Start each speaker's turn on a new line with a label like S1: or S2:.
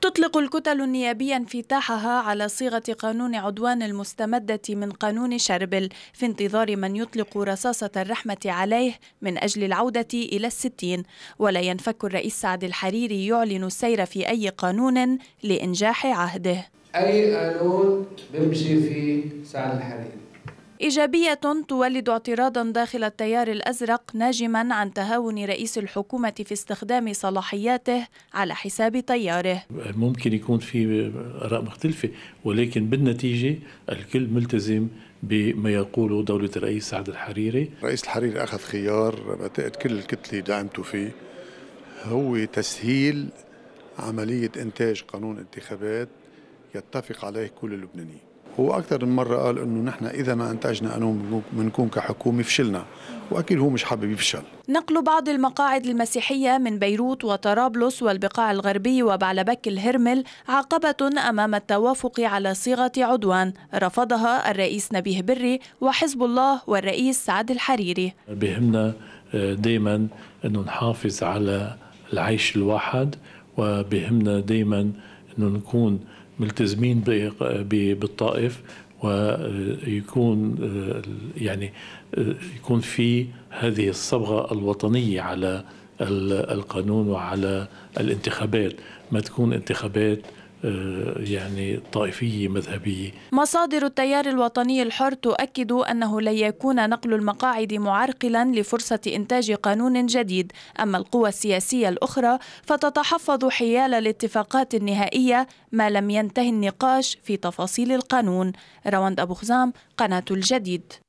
S1: تطلق الكتل النيابية انفتاحها على صيغة قانون عدوان المستمدة من قانون شربل في انتظار من يطلق رصاصة الرحمة عليه من أجل العودة إلى الستين ولا ينفك الرئيس سعد الحريري يعلن السير في أي قانون لإنجاح عهده
S2: أي قانون بمشي فيه سعد الحريري
S1: إيجابية تولد اعتراضا داخل التيار الأزرق ناجما عن تهاون رئيس الحكومة في استخدام صلاحياته على حساب تياره
S3: ممكن يكون في آراء مختلفة ولكن بالنتيجة الكل
S2: ملتزم بما يقوله دولة الرئيس سعد الحريري رئيس الحريري أخذ خيار بعتقد كل الكتلة دعمته فيه هو تسهيل عملية إنتاج قانون انتخابات يتفق عليه كل اللبنانيين هو أكثر من مرة قال أنه نحن إذا ما أنتجنا قانون بنكون كحكومة فشلنا وأكيد هو مش حابب يفشل
S1: نقل بعض المقاعد المسيحية من بيروت وطرابلس والبقاع الغربي وبعلبك الهرمل عقبة أمام التوافق على صيغة عدوان رفضها الرئيس نبيه بري وحزب الله والرئيس سعد الحريري
S3: بهمنا آه، دايما أنه نحافظ على العيش الواحد وبهمنا دايما أنه نكون ملتزمين بالطائف ويكون يعني يكون في هذه الصبغه الوطنيه على القانون وعلى الانتخابات ما تكون انتخابات آه، يعني طائفية مذهبية
S1: مصادر التيار الوطني الحر تؤكد أنه لن يكون نقل المقاعد معرقلا لفرصة إنتاج قانون جديد أما القوى السياسية الأخرى فتتحفظ حيال الاتفاقات النهائية ما لم ينتهي النقاش في تفاصيل القانون رواند أبو خزام قناة الجديد